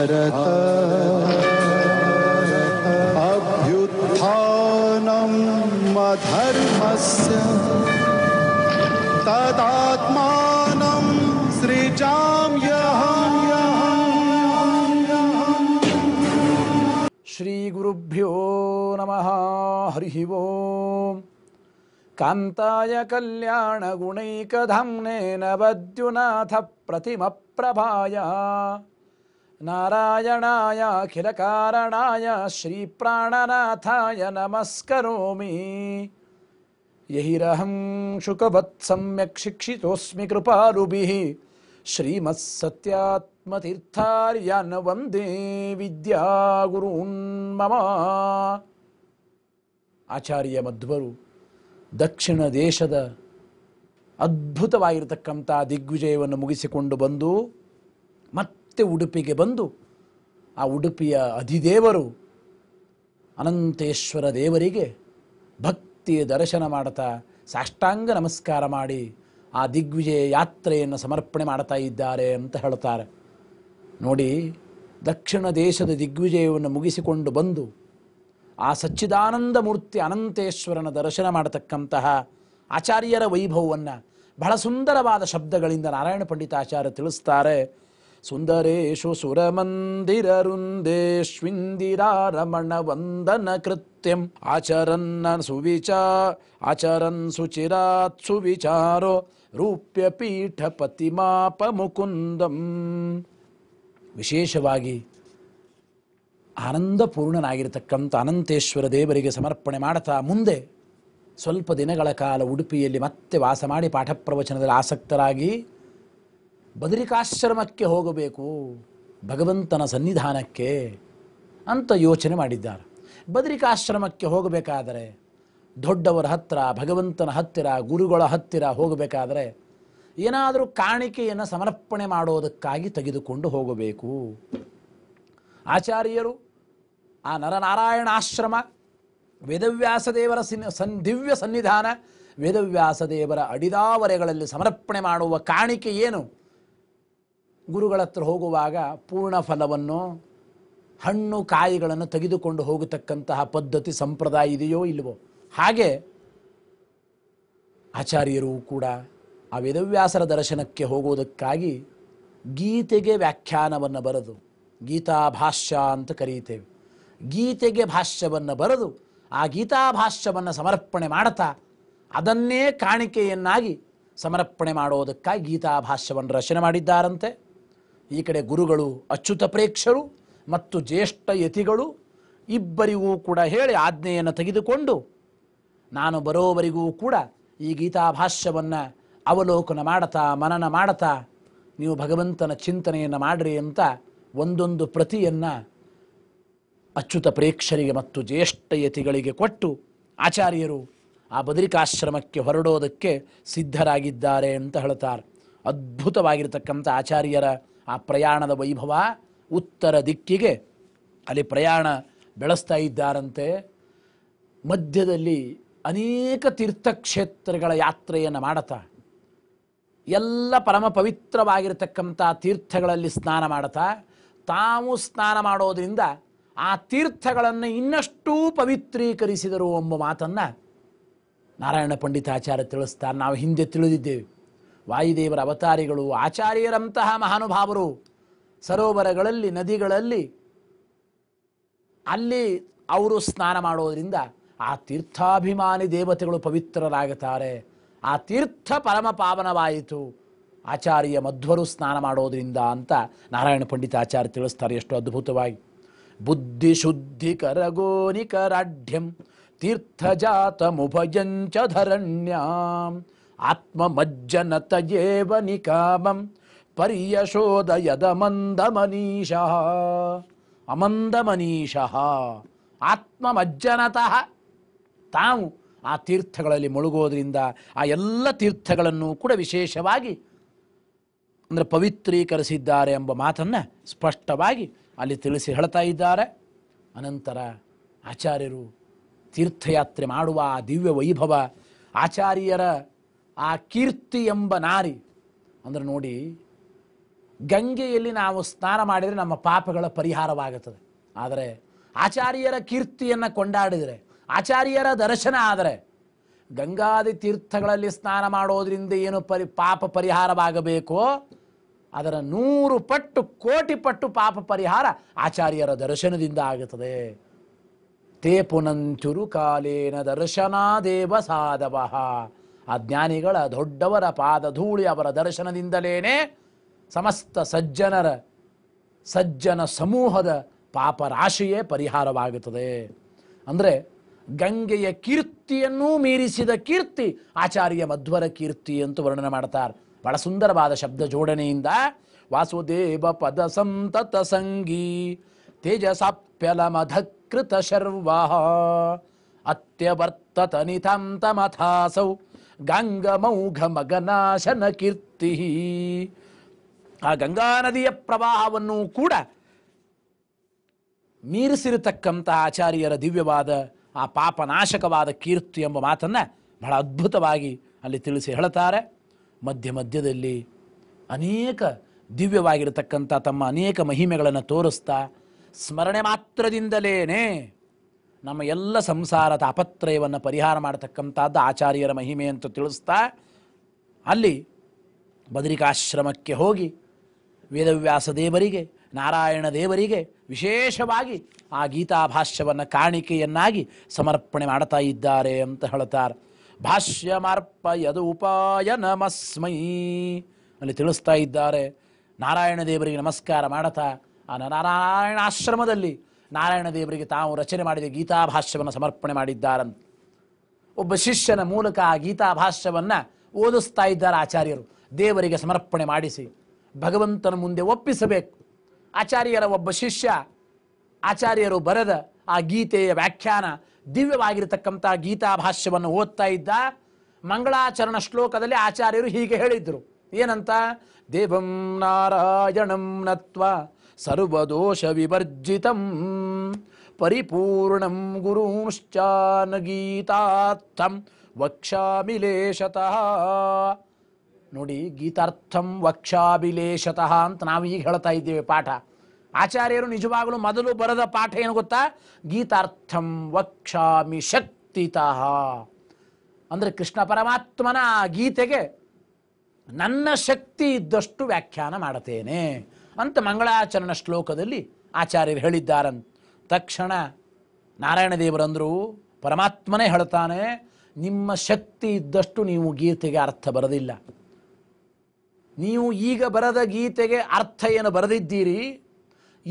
भारत मधर्म से तदात्मा सृजाम्यहम् श्रीगुरुभ्यो नम हरि नमः हरिः ओम् कान्ताय प्रतिम प्रभाया ನಾರಾಯಣಾಯ ಅಖಿಲಕಾರಣಾಯ ಶ್ರೀಪ್ರಾಣನಾಥಾಯ ನಮಸ್ಕರೋಮಿ ಯಹಿರಹಂ ಶುಕವತ್ ಸಮ್ಯಕ್ ಶಿಕ್ಷಿತೋಸ್ಮಿ ಕೃಪಾರುಭಿ ಶ್ರೀಮತ್ಸತ್ಯಾತ್ಮತೀರ್ಥಾರ್ಯಾನ್ ವಂದೇ ವಿದ್ಯಾಗುರೂನ್ಮಮ ಆಚಾರ್ಯ ಮಧ್ವರು ದಕ್ಷಿಣ ದೇಶದ ಅದ್ಭುತವಾಗಿರತಕ್ಕಂಥ ದಿಗ್ವಿಜಯವನ್ನು ಮುಗಿಸಿಕೊಂಡು ಬಂದು ಮತ್ತೆ ಉಡುಪಿಗೆ ಬಂದು ಆ ಉಡುಪಿಯ ಅಧಿದೇವರು ಅನಂತೇಶ್ವರ ದೇವರಿಗೆ ಭಕ್ತಿಯ ದರ್ಶನ ಮಾಡ್ತಾ ಸಾಷ್ಟಾಂಗ ನಮಸ್ಕಾರ ಮಾಡಿ ಆ ದಿಗ್ವಿಜಯ ಯಾತ್ರೆಯನ್ನು ಸಮರ್ಪಣೆ ಮಾಡ್ತಾ ಇದ್ದಾರೆ ಅಂತ ಹೇಳ್ತಾರೆ ನೋಡಿ ದಕ್ಷಿಣ ದೇಶದ ದಿಗ್ವಿಜಯವನ್ನು ಮುಗಿಸಿಕೊಂಡು ಬಂದು ಆ ಸಚ್ಚಿದಾನಂದ ಮೂರ್ತಿ ಅನಂತೇಶ್ವರನ ದರ್ಶನ ಮಾಡತಕ್ಕಂತಹ ಆಚಾರ್ಯರ ವೈಭವವನ್ನು ಬಹಳ ಸುಂದರವಾದ ಶಬ್ದಗಳಿಂದ ನಾರಾಯಣ ಪಂಡಿತಾಚಾರ್ಯ ತಿಳಿಸ್ತಾರೆ ಸುಂದರೇಶು ಸುವಿಚಾ ಆಚರನ್ ಸುಚಿರಾತ್ ಸುವಿಚಾರೋ ರೂಪ್ಯ ಪೀಠ ಪತಿಮಾಪ ರೂಪ್ಯಪೀಠಪತಿಮಾಪಮುಕುಂದಂ ವಿಶೇಷವಾಗಿ ಆನಂದಪೂರ್ಣನಾಗಿರತಕ್ಕಂಥ ಅನಂತೇಶ್ವರ ದೇವರಿಗೆ ಸಮರ್ಪಣೆ ಮಾಡ್ತಾ ಮುಂದೆ ಸ್ವಲ್ಪ ದಿನಗಳ ಕಾಲ ಉಡುಪಿಯಲ್ಲಿ ಮತ್ತೆ ವಾಸ ಮಾಡಿ ಪಾಠ ಪ್ರವಚನದಲ್ಲಿ ಆಸಕ್ತರಾಗಿ ಬದರಿಕಾಶ್ರಮಕ್ಕೆ ಹೋಗಬೇಕು ಭಗವಂತನ ಸನ್ನಿಧಾನಕ್ಕೆ ಅಂತ ಯೋಚನೆ ಮಾಡಿದ್ದಾರೆ ಬದರಿಕಾಶ್ರಮಕ್ಕೆ ಹೋಗಬೇಕಾದರೆ ದೊಡ್ಡವರ ಹತ್ತಿರ ಭಗವಂತನ ಹತ್ತಿರ ಗುರುಗಳ ಹತ್ತಿರ ಹೋಗಬೇಕಾದರೆ ಏನಾದರೂ ಕಾಣಿಕೆಯನ್ನು ಸಮರ್ಪಣೆ ಮಾಡೋದಕ್ಕಾಗಿ ತೆಗೆದುಕೊಂಡು ಹೋಗಬೇಕು ಆಚಾರ್ಯರು ಆ ನರನಾರಾಯಣಾಶ್ರಮ ವೇದವ್ಯಾಸದೇವರ ಸಿನ್ ಸನ್ ದಿವ್ಯ ಸನ್ನಿಧಾನ ವೇದವ್ಯಾಸ ದೇವರ ಅಡಿದಾವರೆಗಳಲ್ಲಿ ಸಮರ್ಪಣೆ ಮಾಡುವ ಕಾಣಿಕೆ ಏನು ಗುರುಗಳ ಹತ್ರ ಹೋಗುವಾಗ ಪೂರ್ಣ ಫಲವನ್ನು ಹಣ್ಣು ಕಾಯಿಗಳನ್ನು ತೆಗೆದುಕೊಂಡು ಹೋಗತಕ್ಕಂತಹ ಪದ್ಧತಿ ಸಂಪ್ರದಾಯ ಇದೆಯೋ ಇಲ್ಲವೋ ಹಾಗೆ ಆಚಾರ್ಯರು ಕೂಡ ಆ ವೇದವ್ಯಾಸರ ದರ್ಶನಕ್ಕೆ ಹೋಗುವುದಕ್ಕಾಗಿ ಗೀತೆಗೆ ವ್ಯಾಖ್ಯಾನವನ್ನು ಬರೆದು ಗೀತಾ ಭಾಷ್ಯ ಅಂತ ಕರೀತೇವೆ ಗೀತೆಗೆ ಭಾಷ್ಯವನ್ನು ಬರೆದು ಆ ಗೀತಾ ಭಾಷ್ಯವನ್ನು ಸಮರ್ಪಣೆ ಮಾಡ್ತಾ ಅದನ್ನೇ ಕಾಣಿಕೆಯನ್ನಾಗಿ ಸಮರ್ಪಣೆ ಮಾಡೋದಕ್ಕಾಗಿ ಗೀತಾ ಭಾಷ್ಯವನ್ನು ರಚನೆ ಮಾಡಿದ್ದಾರಂತೆ ಈ ಕಡೆ ಗುರುಗಳು ಅಚ್ಯುತ ಪ್ರೇಕ್ಷರು ಮತ್ತು ಜ್ಯೇಷ್ಠ ಯತಿಗಳು ಇಬ್ಬರಿಗೂ ಕೂಡ ಹೇಳಿ ಆಜ್ಞೆಯನ್ನು ತೆಗೆದುಕೊಂಡು ನಾನು ಬರೋವರಿಗೂ ಕೂಡ ಈ ಗೀತಾಭಾಷ್ಯವನ್ನು ಅವಲೋಕನ ಮಾಡತಾ ಮನನ ಮಾಡತಾ ನೀವು ಭಗವಂತನ ಚಿಂತನೆಯನ್ನು ಮಾಡಿರಿ ಅಂತ ಒಂದೊಂದು ಪ್ರತಿಯನ್ನು ಅಚ್ಯುತ ಪ್ರೇಕ್ಷರಿಗೆ ಮತ್ತು ಯತಿಗಳಿಗೆ ಕೊಟ್ಟು ಆಚಾರ್ಯರು ಆ ಬದರಿಕಾಶ್ರಮಕ್ಕೆ ಹೊರಡೋದಕ್ಕೆ ಸಿದ್ಧರಾಗಿದ್ದಾರೆ ಅಂತ ಹೇಳ್ತಾರೆ ಅದ್ಭುತವಾಗಿರತಕ್ಕಂಥ ಆಚಾರ್ಯರ ಆ ಪ್ರಯಾಣದ ವೈಭವ ಉತ್ತರ ದಿಕ್ಕಿಗೆ ಅಲ್ಲಿ ಪ್ರಯಾಣ ಬೆಳೆಸ್ತಾ ಇದ್ದಾರಂತೆ ಮಧ್ಯದಲ್ಲಿ ಅನೇಕ ತೀರ್ಥಕ್ಷೇತ್ರಗಳ ಯಾತ್ರೆಯನ್ನು ಮಾಡತಾ ಎಲ್ಲ ಪರಮ ಪವಿತ್ರವಾಗಿರತಕ್ಕಂಥ ತೀರ್ಥಗಳಲ್ಲಿ ಸ್ನಾನ ಮಾಡತಾ ತಾವು ಸ್ನಾನ ಮಾಡೋದರಿಂದ ಆ ತೀರ್ಥಗಳನ್ನು ಇನ್ನಷ್ಟು ಪವಿತ್ರೀಕರಿಸಿದರು ಎಂಬ ಮಾತನ್ನು ನಾರಾಯಣ ಪಂಡಿತಾಚಾರ್ಯ ತಿಳಿಸ್ತಾರೆ ನಾವು ಹಿಂದೆ ತಿಳಿದಿದ್ದೇವೆ ವಾಯುದೇವರ ಅವತಾರಿಗಳು ಆಚಾರ್ಯರಂತಹ ಮಹಾನುಭಾವರು ಸರೋವರಗಳಲ್ಲಿ ನದಿಗಳಲ್ಲಿ ಅಲ್ಲಿ ಅವರು ಸ್ನಾನ ಮಾಡೋದರಿಂದ ಆ ತೀರ್ಥಾಭಿಮಾನಿ ದೇವತೆಗಳು ಪವಿತ್ರರಾಗುತ್ತಾರೆ ಆ ತೀರ್ಥ ಪರಮ ಪಾವನವಾಯಿತು ಆಚಾರ್ಯ ಮಧ್ವರು ಸ್ನಾನ ಮಾಡೋದರಿಂದ ಅಂತ ನಾರಾಯಣ ಪಂಡಿತ ಆಚಾರ್ಯ ತಿಳಿಸ್ತಾರೆ ಎಷ್ಟು ಅದ್ಭುತವಾಗಿ ಬುದ್ಧಿ ಶುದ್ಧಿ ತೀರ್ಥಜಾತ ಮುಭಯಂಚ ಧರಣ್ಯಾಂ ಆತ್ಮಮಜ್ಜನತಯೇವ ನಿಕಾಮಂ ಪರ್ಯಶೋದಯದ ಮನೀಷ ಆತ್ಮ ಆತ್ಮಮಜ್ಜನತಃ ತಾವು ಆ ತೀರ್ಥಗಳಲ್ಲಿ ಮುಳುಗೋದ್ರಿಂದ ಆ ಎಲ್ಲ ತೀರ್ಥಗಳನ್ನು ಕೂಡ ವಿಶೇಷವಾಗಿ ಅಂದರೆ ಪವಿತ್ರೀಕರಿಸಿದ್ದಾರೆ ಎಂಬ ಮಾತನ್ನು ಸ್ಪಷ್ಟವಾಗಿ ಅಲ್ಲಿ ತಿಳಿಸಿ ಹೇಳ್ತಾ ಇದ್ದಾರೆ ಅನಂತರ ಆಚಾರ್ಯರು ತೀರ್ಥಯಾತ್ರೆ ಮಾಡುವ ಆ ದಿವ್ಯ ವೈಭವ ಆಚಾರ್ಯರ ಆ ಕೀರ್ತಿ ಎಂಬ ನಾರಿ ಅಂದ್ರೆ ನೋಡಿ ಗಂಗೆಯಲ್ಲಿ ನಾವು ಸ್ನಾನ ಮಾಡಿದರೆ ನಮ್ಮ ಪಾಪಗಳ ಪರಿಹಾರವಾಗುತ್ತದೆ ಆದರೆ ಆಚಾರ್ಯರ ಕೀರ್ತಿಯನ್ನು ಕೊಂಡಾಡಿದರೆ ಆಚಾರ್ಯರ ದರ್ಶನ ಆದರೆ ಗಂಗಾದಿ ತೀರ್ಥಗಳಲ್ಲಿ ಸ್ನಾನ ಮಾಡೋದರಿಂದ ಏನು ಪರಿ ಪಾಪ ಪರಿಹಾರವಾಗಬೇಕೋ ಅದರ ನೂರು ಪಟ್ಟು ಕೋಟಿ ಪಟ್ಟು ಪಾಪ ಪರಿಹಾರ ಆಚಾರ್ಯರ ದರ್ಶನದಿಂದ ಆಗುತ್ತದೆ ತೇ ಪುನಂಚುರು ಕಾಲೇನ ದರ್ಶನ ದೇವ ಸಾಧವ ಆ ಜ್ಞಾನಿಗಳ ದೊಡ್ಡವರ ಪಾದ ಧೂಳಿ ಅವರ ದರ್ಶನದಿಂದಲೇ ಸಮಸ್ತ ಸಜ್ಜನರ ಸಜ್ಜನ ಸಮೂಹದ ಪಾಪರಾಶಿಯೇ ಪರಿಹಾರವಾಗುತ್ತದೆ ಅಂದರೆ ಗಂಗೆಯ ಕೀರ್ತಿಯನ್ನೂ ಮೀರಿಸಿದ ಕೀರ್ತಿ ಆಚಾರ್ಯ ಮಧ್ವರ ಕೀರ್ತಿ ಅಂತ ವರ್ಣನೆ ಮಾಡ್ತಾರೆ ಬಹಳ ಸುಂದರವಾದ ಶಬ್ದ ಜೋಡಣೆಯಿಂದ ವಾಸುದೇವ ಪದ ಸಂತತ ಸಂಗೀ ತೇಜಸಾಪ್ಯಲಮಧಕೃತ ಶರ್ವ ಅತ್ಯವರ್ತತ ಗಂಗಮೌಘ ಮಗನಾಶನ ಕೀರ್ತಿ ಆ ಗಂಗಾ ನದಿಯ ಪ್ರವಾಹವನ್ನು ಕೂಡ ಮೀರಿಸಿರತಕ್ಕಂತಹ ಆಚಾರ್ಯರ ದಿವ್ಯವಾದ ಆ ಪಾಪನಾಶಕವಾದ ಕೀರ್ತಿ ಎಂಬ ಮಾತನ್ನು ಬಹಳ ಅದ್ಭುತವಾಗಿ ಅಲ್ಲಿ ತಿಳಿಸಿ ಹೇಳುತ್ತಾರೆ ಮಧ್ಯ ಮಧ್ಯದಲ್ಲಿ ಅನೇಕ ದಿವ್ಯವಾಗಿರತಕ್ಕಂಥ ತಮ್ಮ ಅನೇಕ ಮಹಿಮೆಗಳನ್ನು ತೋರಿಸ್ತಾ ಸ್ಮರಣೆ ಮಾತ್ರದಿಂದಲೇ ನಮ್ಮ ಎಲ್ಲ ಸಂಸಾರದ ಅಪತ್ರಯವನ್ನು ಪರಿಹಾರ ಮಾಡತಕ್ಕಂಥದ್ದು ಆಚಾರ್ಯರ ಮಹಿಮೆ ಅಂತ ತಿಳಿಸ್ತಾ ಅಲ್ಲಿ ಬದರಿಕಾಶ್ರಮಕ್ಕೆ ಹೋಗಿ ವೇದವ್ಯಾಸ ದೇವರಿಗೆ ನಾರಾಯಣ ದೇವರಿಗೆ ವಿಶೇಷವಾಗಿ ಆ ಗೀತಾ ಭಾಷ್ಯವನ್ನು ಕಾಣಿಕೆಯನ್ನಾಗಿ ಸಮರ್ಪಣೆ ಮಾಡ್ತಾ ಇದ್ದಾರೆ ಅಂತ ಹೇಳ್ತಾರೆ ಯದು ಉಪಾಯ ನಮಸ್ಮೈ ಅಲ್ಲಿ ತಿಳಿಸ್ತಾ ಇದ್ದಾರೆ ನಾರಾಯಣ ದೇವರಿಗೆ ನಮಸ್ಕಾರ ಮಾಡತಾ ಆ ನಾರಾಯಣ ಆಶ್ರಮದಲ್ಲಿ ನಾರಾಯಣ ದೇವರಿಗೆ ತಾವು ರಚನೆ ಮಾಡಿದ ಗೀತಾಭಾಷ್ಯವನ್ನು ಸಮರ್ಪಣೆ ಮಾಡಿದ್ದಾರಂತ ಒಬ್ಬ ಶಿಷ್ಯನ ಮೂಲಕ ಆ ಗೀತಾಭಾಷ್ಯವನ್ನು ಓದಿಸ್ತಾ ಇದ್ದಾರೆ ಆಚಾರ್ಯರು ದೇವರಿಗೆ ಸಮರ್ಪಣೆ ಮಾಡಿಸಿ ಭಗವಂತನ ಮುಂದೆ ಒಪ್ಪಿಸಬೇಕು ಆಚಾರ್ಯರ ಒಬ್ಬ ಶಿಷ್ಯ ಆಚಾರ್ಯರು ಬರೆದ ಆ ಗೀತೆಯ ವ್ಯಾಖ್ಯಾನ ದಿವ್ಯವಾಗಿರತಕ್ಕಂಥ ಗೀತಾಭಾಷ್ಯವನ್ನು ಓದ್ತಾ ಇದ್ದ ಮಂಗಳಾಚರಣ ಶ್ಲೋಕದಲ್ಲಿ ಆಚಾರ್ಯರು ಹೀಗೆ ಹೇಳಿದ್ರು ಏನಂತ ದೇವಂ ನಾರಾಯಣಂ ನತ್ವ ಸರ್ವದೋಷ ವಿವರ್ಜಿತಂ ಪರಿಪೂರ್ಣಂ ಗುರುಂಶ್ಚಾನ ಗೀತಾರ್ಥಂ ವಕ್ಷಾಭಿಲೇಷತಃ ನೋಡಿ ಗೀತಾರ್ಥಂ ವಕ್ಷಾಭಿಲೇಷತಃ ಅಂತ ನಾವು ಈಗ ಹೇಳ್ತಾ ಇದ್ದೇವೆ ಪಾಠ ಆಚಾರ್ಯರು ನಿಜವಾಗಲೂ ಮೊದಲು ಬರೆದ ಪಾಠ ಏನು ಗೊತ್ತಾ ಗೀತಾರ್ಥಂ ವಕ್ಷಾಮಿ ಶಕ್ತಿತಃ ಅಂದರೆ ಕೃಷ್ಣ ಪರಮಾತ್ಮನ ಗೀತೆಗೆ ನನ್ನ ಶಕ್ತಿ ಇದ್ದಷ್ಟು ವ್ಯಾಖ್ಯಾನ ಮಾಡುತ್ತೇನೆ ಅಂತ ಮಂಗಳಾಚರಣ ಶ್ಲೋಕದಲ್ಲಿ ಆಚಾರ್ಯರು ಹೇಳಿದ್ದಾರಂತ ತಕ್ಷಣ ನಾರಾಯಣ ದೇವರಂದರು ಪರಮಾತ್ಮನೇ ಹೇಳ್ತಾನೆ ನಿಮ್ಮ ಶಕ್ತಿ ಇದ್ದಷ್ಟು ನೀವು ಗೀತೆಗೆ ಅರ್ಥ ಬರೆದಿಲ್ಲ ನೀವು ಈಗ ಬರೆದ ಗೀತೆಗೆ ಅರ್ಥ ಏನು ಬರೆದಿದ್ದೀರಿ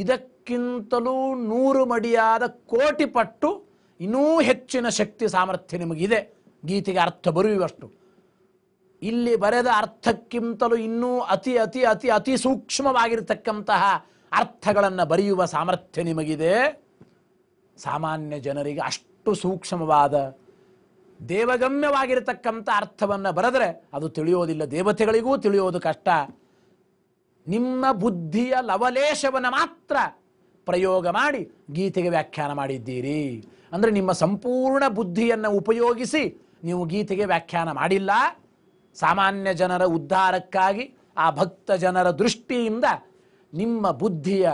ಇದಕ್ಕಿಂತಲೂ ನೂರು ಮಡಿಯಾದ ಕೋಟಿ ಪಟ್ಟು ಇನ್ನೂ ಹೆಚ್ಚಿನ ಶಕ್ತಿ ಸಾಮರ್ಥ್ಯ ನಿಮಗಿದೆ ಗೀತೆಗೆ ಅರ್ಥ ಬರುವಷ್ಟು ಇಲ್ಲಿ ಬರೆದ ಅರ್ಥಕ್ಕಿಂತಲೂ ಇನ್ನೂ ಅತಿ ಅತಿ ಅತಿ ಅತಿ ಸೂಕ್ಷ್ಮವಾಗಿರತಕ್ಕಂತಹ ಅರ್ಥಗಳನ್ನು ಬರೆಯುವ ಸಾಮರ್ಥ್ಯ ನಿಮಗಿದೆ ಸಾಮಾನ್ಯ ಜನರಿಗೆ ಅಷ್ಟು ಸೂಕ್ಷ್ಮವಾದ ದೇವಗಮ್ಯವಾಗಿರತಕ್ಕಂಥ ಅರ್ಥವನ್ನು ಬರೆದರೆ ಅದು ತಿಳಿಯೋದಿಲ್ಲ ದೇವತೆಗಳಿಗೂ ತಿಳಿಯೋದು ಕಷ್ಟ ನಿಮ್ಮ ಬುದ್ಧಿಯ ಲವಲೇಶವನ್ನು ಮಾತ್ರ ಪ್ರಯೋಗ ಮಾಡಿ ಗೀತೆಗೆ ವ್ಯಾಖ್ಯಾನ ಮಾಡಿದ್ದೀರಿ ಅಂದರೆ ನಿಮ್ಮ ಸಂಪೂರ್ಣ ಬುದ್ಧಿಯನ್ನು ಉಪಯೋಗಿಸಿ ನೀವು ಗೀತೆಗೆ ವ್ಯಾಖ್ಯಾನ ಮಾಡಿಲ್ಲ ಸಾಮಾನ್ಯ ಜನರ ಉದ್ಧಾರಕ್ಕಾಗಿ ಆ ಭಕ್ತ ಜನರ ದೃಷ್ಟಿಯಿಂದ ನಿಮ್ಮ ಬುದ್ಧಿಯ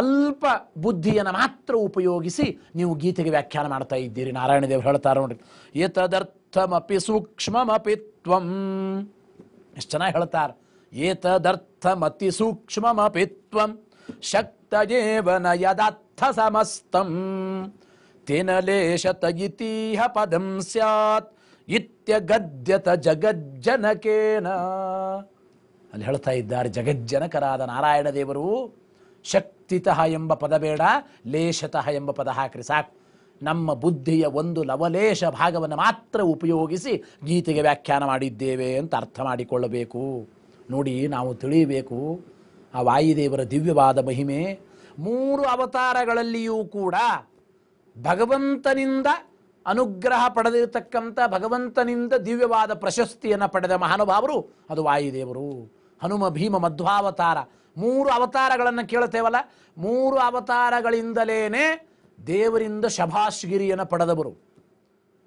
ಅಲ್ಪ ಬುದ್ಧಿಯನ್ನು ಮಾತ್ರ ಉಪಯೋಗಿಸಿ ನೀವು ಗೀತೆಗೆ ವ್ಯಾಖ್ಯಾನ ಮಾಡ್ತಾ ಇದ್ದೀರಿ ನಾರಾಯಣದೇವ್ ಹೇಳ್ತಾರೆ ನೋಡ್ರಿ ಏತದರ್ಥಮಪಿ ಸೂಕ್ಷ್ಮಮಪಿ ತ್ವಂ ಎಷ್ಟು ಚೆನ್ನಾಗಿ ಹೇಳ್ತಾರೆ ಏತದರ್ಥಮತಿ ಸೂಕ್ಷ್ಮಮಪಿ ತ್ವಂ ಶಕ್ತ ಜೇವನ ಸಮಸ್ತಂ ತಿನಲೇಶ ಇತಿಹ ಪದಂ ಸ್ಯಾತ್ ಇತ್ಯಗದ್ಯತ ಜಗಜ್ಜನಕೇನ ಅಲ್ಲಿ ಹೇಳ್ತಾ ಇದ್ದಾರೆ ಜಗಜ್ಜನಕರಾದ ನಾರಾಯಣ ದೇವರು ಶಕ್ತಿತಃ ಎಂಬ ಪದ ಬೇಡ ಲೇಷತಃ ಎಂಬ ಪದ ಹಾಕ್ರಿ ಸಾಕು ನಮ್ಮ ಬುದ್ಧಿಯ ಒಂದು ಲವಲೇಶ ಭಾಗವನ್ನು ಮಾತ್ರ ಉಪಯೋಗಿಸಿ ಗೀತೆಗೆ ವ್ಯಾಖ್ಯಾನ ಮಾಡಿದ್ದೇವೆ ಅಂತ ಅರ್ಥ ಮಾಡಿಕೊಳ್ಳಬೇಕು ನೋಡಿ ನಾವು ತಿಳಿಯಬೇಕು ಆ ವಾಯುದೇವರ ದಿವ್ಯವಾದ ಮಹಿಮೆ ಮೂರು ಅವತಾರಗಳಲ್ಲಿಯೂ ಕೂಡ ಭಗವಂತನಿಂದ ಅನುಗ್ರಹ ಪಡೆದಿರತಕ್ಕಂಥ ಭಗವಂತನಿಂದ ದಿವ್ಯವಾದ ಪ್ರಶಸ್ತಿಯನ್ನು ಪಡೆದ ಮಹಾನುಭಾವರು ಅದು ವಾಯುದೇವರು ಹನುಮ ಭೀಮ ಮಧ್ವಾವತಾರ ಮೂರು ಅವತಾರಗಳನ್ನು ಕೇಳುತ್ತೇವಲ್ಲ ಮೂರು ಅವತಾರಗಳಿಂದಲೇ ದೇವರಿಂದ ಶಭಾಶ್ಗಿರಿಯನ್ನು ಪಡೆದವರು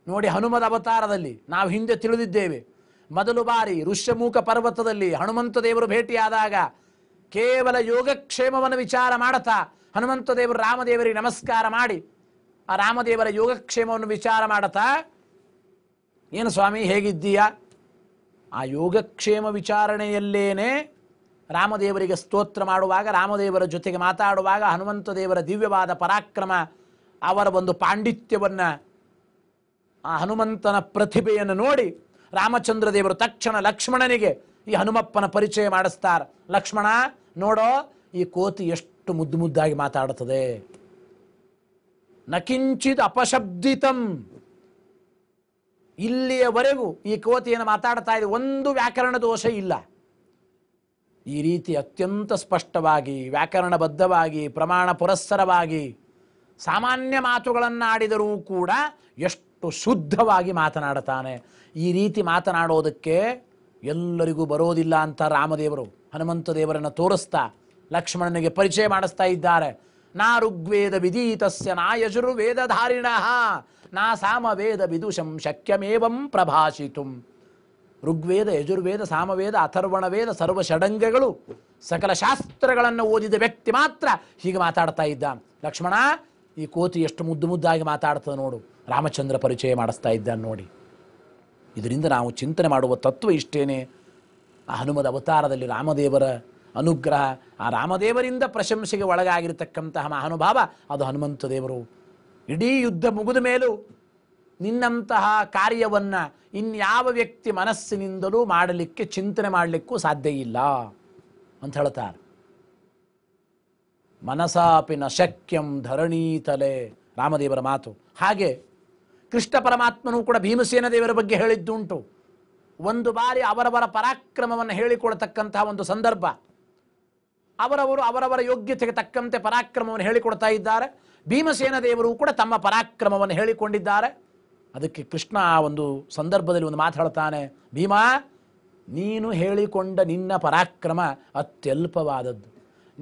ನೋಡಿ ಹನುಮದ ಅವತಾರದಲ್ಲಿ ನಾವು ಹಿಂದೆ ತಿಳಿದಿದ್ದೇವೆ ಮೊದಲು ಬಾರಿ ಋಷ್ಯಮೂಕ ಪರ್ವತದಲ್ಲಿ ಹನುಮಂತ ದೇವರು ಭೇಟಿಯಾದಾಗ ಕೇವಲ ಯೋಗಕ್ಷೇಮವನ್ನು ವಿಚಾರ ಮಾಡುತ್ತಾ ಹನುಮಂತ ದೇವರು ರಾಮದೇವರಿಗೆ ನಮಸ್ಕಾರ ಮಾಡಿ ಆ ರಾಮದೇವರ ಯೋಗಕ್ಷೇಮವನ್ನು ವಿಚಾರ ಮಾಡುತ್ತಾ ಏನು ಸ್ವಾಮಿ ಹೇಗಿದ್ದೀಯಾ ಆ ಯೋಗಕ್ಷೇಮ ವಿಚಾರಣೆಯಲ್ಲೇನೆ ರಾಮದೇವರಿಗೆ ಸ್ತೋತ್ರ ಮಾಡುವಾಗ ರಾಮದೇವರ ಜೊತೆಗೆ ಮಾತಾಡುವಾಗ ಹನುಮಂತ ದೇವರ ದಿವ್ಯವಾದ ಪರಾಕ್ರಮ ಅವರ ಒಂದು ಪಾಂಡಿತ್ಯವನ್ನು ಆ ಹನುಮಂತನ ಪ್ರತಿಭೆಯನ್ನು ನೋಡಿ ರಾಮಚಂದ್ರ ದೇವರು ತಕ್ಷಣ ಲಕ್ಷ್ಮಣನಿಗೆ ಈ ಹನುಮಪ್ಪನ ಪರಿಚಯ ಮಾಡಿಸ್ತಾರೆ ಲಕ್ಷ್ಮಣ ನೋಡೋ ಈ ಕೋತಿ ಎಷ್ಟು ಮುದ್ದು ಮುದ್ದಾಗಿ ಮಾತಾಡುತ್ತದೆ ನಕಿಂಚಿತ್ ಅಪಶಬ್ದಿತಂ ಇಲ್ಲಿಯವರೆಗೂ ಈ ಕೋತಿಯನ್ನು ಮಾತಾಡ್ತಾ ಇದೆ ಒಂದು ವ್ಯಾಕರಣ ದೋಷ ಇಲ್ಲ ಈ ರೀತಿ ಅತ್ಯಂತ ಸ್ಪಷ್ಟವಾಗಿ ವ್ಯಾಕರಣಬದ್ಧವಾಗಿ ಪ್ರಮಾಣ ಪುರಸ್ಸರವಾಗಿ ಸಾಮಾನ್ಯ ಮಾತುಗಳನ್ನು ಆಡಿದರೂ ಕೂಡ ಎಷ್ಟು ಶುದ್ಧವಾಗಿ ಮಾತನಾಡ್ತಾನೆ ಈ ರೀತಿ ಮಾತನಾಡೋದಕ್ಕೆ ಎಲ್ಲರಿಗೂ ಬರೋದಿಲ್ಲ ಅಂತ ರಾಮದೇವರು ಹನುಮಂತ ದೇವರನ್ನು ತೋರಿಸ್ತಾ ಲಕ್ಷ್ಮಣನಿಗೆ ಪರಿಚಯ ಮಾಡಿಸ್ತಾ ಇದ್ದಾರೆ ನಾ ಋಗ್ವೇದ ವಿಧೀತಸ್ಯ ನಾ ಯಜುರ್ವೇದಧಾರಿಣ ನಾ ಸಾಮವೇದ ವಿದುಷಂ ಶಕ್ಯಮೇವಂ ಪ್ರಭಾಷಿತು ಋಗ್ವೇದ ಯಜುರ್ವೇದ ಸಾಮವೇದ ಅಥರ್ವಣವೇದ ಸರ್ವ ಷಡಂಗಗಳು ಸಕಲ ಶಾಸ್ತ್ರಗಳನ್ನು ಓದಿದ ವ್ಯಕ್ತಿ ಮಾತ್ರ ಹೀಗೆ ಮಾತಾಡ್ತಾ ಇದ್ದ ಲಕ್ಷ್ಮಣ ಈ ಕೋತಿ ಎಷ್ಟು ಮುದ್ದು ಮುದ್ದಾಗಿ ಮಾತಾಡ್ತದೆ ನೋಡು ರಾಮಚಂದ್ರ ಪರಿಚಯ ಮಾಡಿಸ್ತಾ ಇದ್ದಾನೆ ನೋಡಿ ಇದರಿಂದ ನಾವು ಚಿಂತನೆ ಮಾಡುವ ತತ್ವ ಇಷ್ಟೇನೆ ಆ ಹನುಮದ ಅವತಾರದಲ್ಲಿ ರಾಮದೇವರ ಅನುಗ್ರಹ ಆ ರಾಮದೇವರಿಂದ ಪ್ರಶಂಸೆಗೆ ಒಳಗಾಗಿರ್ತಕ್ಕಂತಹ ಮಹಾನುಭಾವ ಅದು ಹನುಮಂತ ದೇವರು ಇಡೀ ಯುದ್ಧ ಮುಗಿದ ಮೇಲೂ ನಿನ್ನಂತಹ ಕಾರ್ಯವನ್ನು ಇನ್ಯಾವ ವ್ಯಕ್ತಿ ಮನಸ್ಸಿನಿಂದಲೂ ಮಾಡಲಿಕ್ಕೆ ಚಿಂತನೆ ಮಾಡಲಿಕ್ಕೂ ಸಾಧ್ಯ ಇಲ್ಲ ಅಂತ ಹೇಳ್ತಾರೆ ಮನಸಾಪಿನ ಶಕ್ಯಂ ಧರಣೀತಲೆ ರಾಮದೇವರ ಮಾತು ಹಾಗೆ ಕೃಷ್ಣ ಪರಮಾತ್ಮನೂ ಕೂಡ ಭೀಮಸೇನ ದೇವರ ಬಗ್ಗೆ ಹೇಳಿದ್ದುಂಟು ಒಂದು ಬಾರಿ ಅವರವರ ಪರಾಕ್ರಮವನ್ನು ಹೇಳಿಕೊಳ್ತಕ್ಕಂತಹ ಒಂದು ಸಂದರ್ಭ ಅವರವರು ಅವರವರ ಯೋಗ್ಯತೆಗೆ ತಕ್ಕಂತೆ ಪರಾಕ್ರಮವನ್ನು ಹೇಳಿಕೊಡ್ತಾ ಇದ್ದಾರೆ ಭೀಮಸೇನ ದೇವರು ಕೂಡ ತಮ್ಮ ಪರಾಕ್ರಮವನ್ನು ಹೇಳಿಕೊಂಡಿದ್ದಾರೆ ಅದಕ್ಕೆ ಕೃಷ್ಣ ಆ ಒಂದು ಸಂದರ್ಭದಲ್ಲಿ ಒಂದು ಮಾತಾಡ್ತಾನೆ ಭೀಮಾ ನೀನು ಹೇಳಿಕೊಂಡ ನಿನ್ನ ಪರಾಕ್ರಮ ಅತ್ಯಲ್ಪವಾದದ್ದು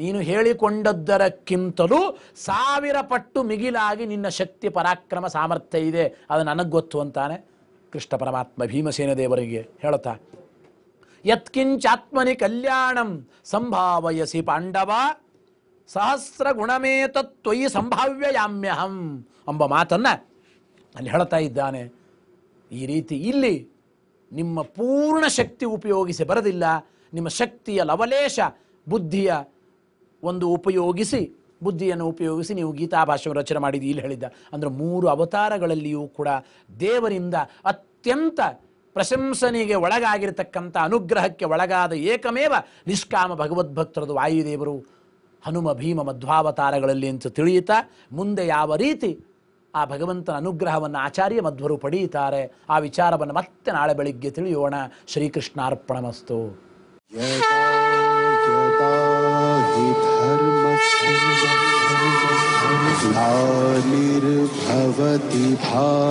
ನೀನು ಹೇಳಿಕೊಂಡದ್ದರಕ್ಕಿಂತಲೂ ಸಾವಿರ ಪಟ್ಟು ಮಿಗಿಲಾಗಿ ನಿನ್ನ ಶಕ್ತಿ ಪರಾಕ್ರಮ ಸಾಮರ್ಥ್ಯ ಇದೆ ಅದು ನನಗೆ ಗೊತ್ತು ಅಂತಾನೆ ಕೃಷ್ಣ ಪರಮಾತ್ಮ ಭೀಮಸೇನ ದೇವರಿಗೆ ಹೇಳ್ತಾ ಯತ್ಕಿಂಚಾತ್ಮನಿ ಕಲ್ಯಾಣಂ ಸಂಭಾವಯಸಿ ಪಾಂಡವ ಸಹಸ್ರ ಗುಣಮೇತತ್ವಯಿ ಸಂಭಾವ್ಯ ಯಾಮ್ಯಹಂ ಎಂಬ ಮಾತನ್ನು ಅಲ್ಲಿ ಹೇಳ್ತಾ ಇದ್ದಾನೆ ಈ ರೀತಿ ಇಲ್ಲಿ ನಿಮ್ಮ ಪೂರ್ಣ ಶಕ್ತಿ ಉಪಯೋಗಿಸಿ ಬರದಿಲ್ಲ ನಿಮ್ಮ ಶಕ್ತಿಯ ಲವಲೇಶ ಬುದ್ಧಿಯ ಒಂದು ಉಪಯೋಗಿಸಿ ಬುದ್ಧಿಯನ್ನು ಉಪಯೋಗಿಸಿ ನೀವು ಗೀತಾ ರಚನೆ ಮಾಡಿದ್ದು ಇಲ್ಲಿ ಹೇಳಿದ್ದ ಅಂದರೆ ಮೂರು ಅವತಾರಗಳಲ್ಲಿಯೂ ಕೂಡ ದೇವರಿಂದ ಅತ್ಯಂತ ಪ್ರಶಂಸನಿಗೆ ಒಳಗಾಗಿರ್ತಕ್ಕಂಥ ಅನುಗ್ರಹಕ್ಕೆ ಒಳಗಾದ ಏಕಮೇವ ನಿಷ್ಕಾಮ ಭಗವದ್ಭಕ್ತರದು ವಾಯುದೇವರು ಹನುಮ ಭೀಮ ಮಧ್ವಾವತಾರಗಳಲ್ಲಿ ಅಂತ ತಿಳಿಯುತ್ತಾ ಮುಂದೆ ಯಾವ ರೀತಿ ಆ ಭಗವಂತನ ಅನುಗ್ರಹವನ್ನು ಆಚಾರ್ಯ ಮಧ್ವರು ಪಡೆಯುತ್ತಾರೆ ಆ ವಿಚಾರವನ್ನು ಮತ್ತೆ ನಾಳೆ ಬೆಳಿಗ್ಗೆ ತಿಳಿಯೋಣ ಶ್ರೀಕೃಷ್ಣಾರ್ಪಣಮಸ್ತು ನಿರ್ಭವತಿ ಭಾ